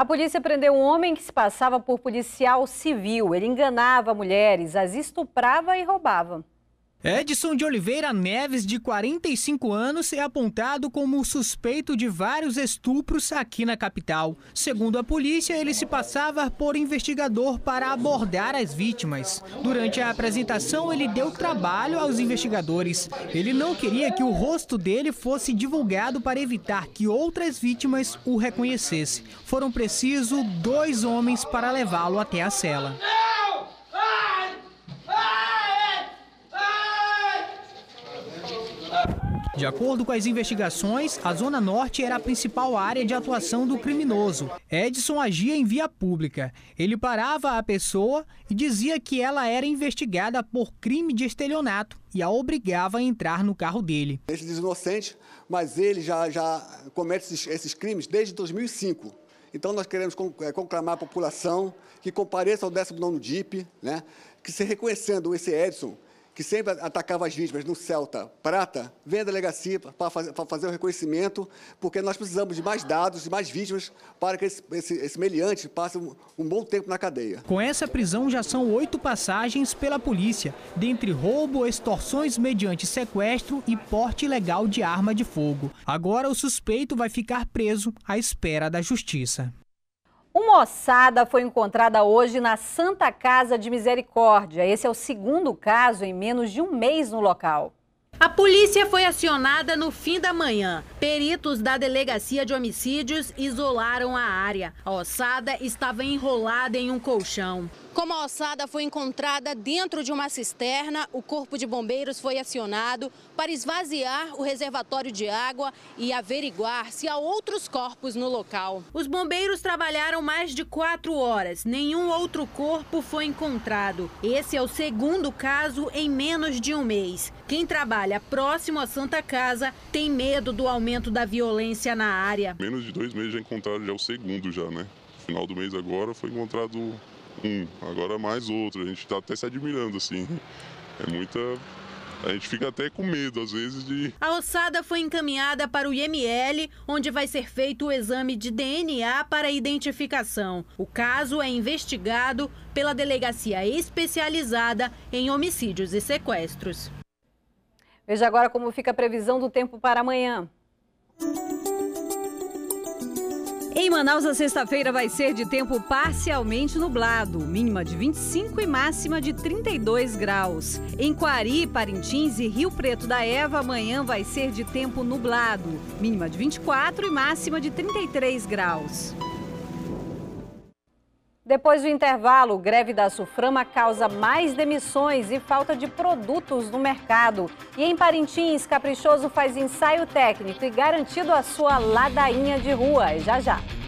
A polícia prendeu um homem que se passava por policial civil. Ele enganava mulheres, as estuprava e roubava. Edson de Oliveira Neves, de 45 anos, é apontado como suspeito de vários estupros aqui na capital. Segundo a polícia, ele se passava por investigador para abordar as vítimas. Durante a apresentação, ele deu trabalho aos investigadores. Ele não queria que o rosto dele fosse divulgado para evitar que outras vítimas o reconhecessem. Foram precisos dois homens para levá-lo até a cela. De acordo com as investigações, a Zona Norte era a principal área de atuação do criminoso. Edson agia em via pública. Ele parava a pessoa e dizia que ela era investigada por crime de estelionato e a obrigava a entrar no carro dele. Ele diz inocente, mas ele já, já comete esses, esses crimes desde 2005. Então nós queremos eh, conclamar a população que compareça ao 19º DIP, né, que se reconhecendo esse Edson que sempre atacava as vítimas no Celta Prata, vem à delegacia para fazer, fazer o reconhecimento, porque nós precisamos de mais dados, de mais vítimas, para que esse, esse, esse meliante passe um, um bom tempo na cadeia. Com essa prisão, já são oito passagens pela polícia, dentre roubo, extorsões mediante sequestro e porte ilegal de arma de fogo. Agora, o suspeito vai ficar preso à espera da justiça. Uma ossada foi encontrada hoje na Santa Casa de Misericórdia. Esse é o segundo caso em menos de um mês no local. A polícia foi acionada no fim da manhã. Peritos da Delegacia de Homicídios isolaram a área. A ossada estava enrolada em um colchão. Como a ossada foi encontrada dentro de uma cisterna, o Corpo de Bombeiros foi acionado para esvaziar o reservatório de água e averiguar se há outros corpos no local. Os bombeiros trabalharam mais de quatro horas. Nenhum outro corpo foi encontrado. Esse é o segundo caso em menos de um mês. Quem trabalha próximo à Santa Casa tem medo do aumento da violência na área. Menos de dois meses já encontraram já é o segundo já, né? Final do mês agora foi encontrado um, agora mais outro. A gente está até se admirando, assim. É muita a gente fica até com medo, às vezes, de. A ossada foi encaminhada para o IML, onde vai ser feito o exame de DNA para identificação. O caso é investigado pela delegacia especializada em homicídios e sequestros. Veja agora como fica a previsão do tempo para amanhã. Em Manaus, a sexta-feira vai ser de tempo parcialmente nublado, mínima de 25 e máxima de 32 graus. Em Quari, Parintins e Rio Preto da Eva, amanhã vai ser de tempo nublado, mínima de 24 e máxima de 33 graus. Depois do intervalo, greve da Suframa causa mais demissões e falta de produtos no mercado. E em Parintins, Caprichoso faz ensaio técnico e garantido a sua ladainha de rua. É já já.